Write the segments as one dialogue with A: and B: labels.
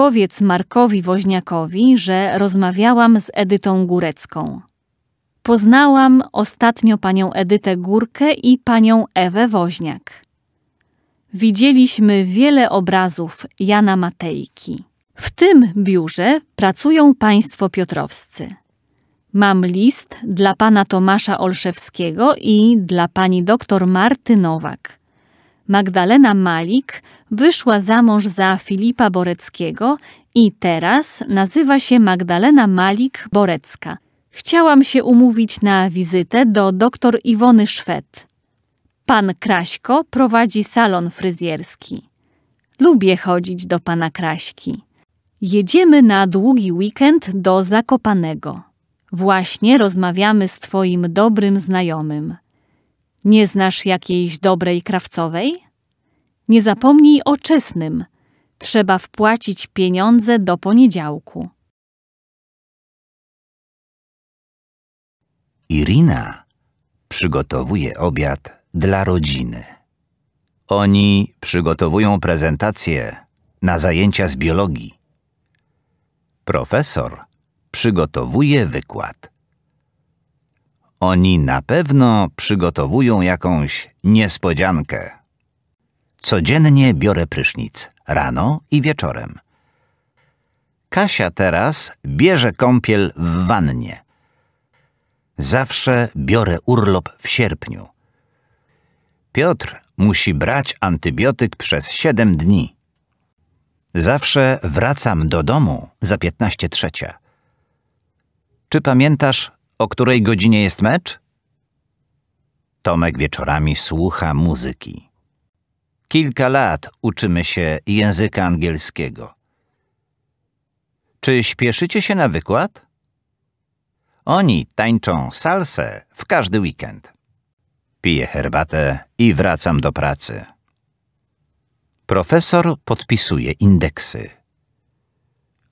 A: Powiedz Markowi Woźniakowi, że rozmawiałam z Edytą Górecką. Poznałam ostatnio panią Edytę Górkę i panią Ewę Woźniak. Widzieliśmy wiele obrazów Jana Matejki. W tym biurze pracują państwo piotrowscy. Mam list dla pana Tomasza Olszewskiego i dla pani doktor Marty Nowak. Magdalena Malik wyszła za mąż za Filipa Boreckiego i teraz nazywa się Magdalena Malik Borecka. Chciałam się umówić na wizytę do dr Iwony Szwed. Pan Kraśko prowadzi salon fryzjerski. Lubię chodzić do pana Kraśki. Jedziemy na długi weekend do Zakopanego. Właśnie rozmawiamy z twoim dobrym znajomym. Nie znasz jakiejś dobrej krawcowej? Nie zapomnij o czesnym. Trzeba wpłacić pieniądze do poniedziałku.
B: Irina przygotowuje obiad dla rodziny. Oni przygotowują prezentację na zajęcia z biologii. Profesor przygotowuje wykład. Oni na pewno przygotowują jakąś niespodziankę. Codziennie biorę prysznic, rano i wieczorem. Kasia teraz bierze kąpiel w wannie. Zawsze biorę urlop w sierpniu. Piotr musi brać antybiotyk przez 7 dni. Zawsze wracam do domu za 15 trzecia. Czy pamiętasz, o której godzinie jest mecz? Tomek wieczorami słucha muzyki. Kilka lat uczymy się języka angielskiego. Czy śpieszycie się na wykład? Oni tańczą salsę w każdy weekend. Piję herbatę i wracam do pracy. Profesor podpisuje indeksy.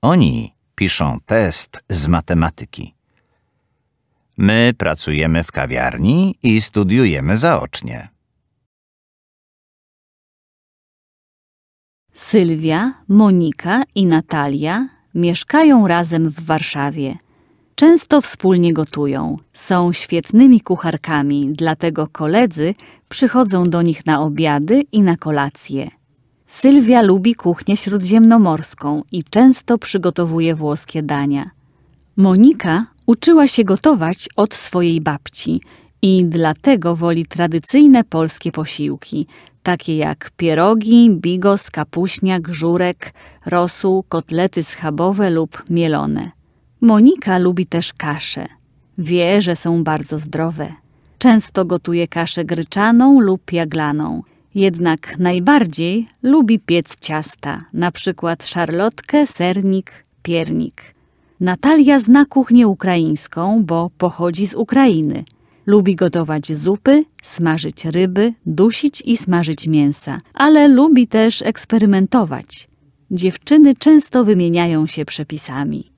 B: Oni piszą test z matematyki. My pracujemy w kawiarni i studiujemy zaocznie.
A: Sylwia, Monika i Natalia mieszkają razem w Warszawie. Często wspólnie gotują. Są świetnymi kucharkami, dlatego koledzy przychodzą do nich na obiady i na kolacje. Sylwia lubi kuchnię śródziemnomorską i często przygotowuje włoskie dania. Monika Uczyła się gotować od swojej babci i dlatego woli tradycyjne polskie posiłki, takie jak pierogi, bigos, kapuśniak, żurek, rosół, kotlety schabowe lub mielone. Monika lubi też kasze. Wie, że są bardzo zdrowe. Często gotuje kaszę gryczaną lub jaglaną. Jednak najbardziej lubi piec ciasta, na przykład szarlotkę, sernik, piernik. Natalia zna kuchnię ukraińską, bo pochodzi z Ukrainy. Lubi gotować zupy, smażyć ryby, dusić i smażyć mięsa, ale lubi też eksperymentować. Dziewczyny często wymieniają się przepisami.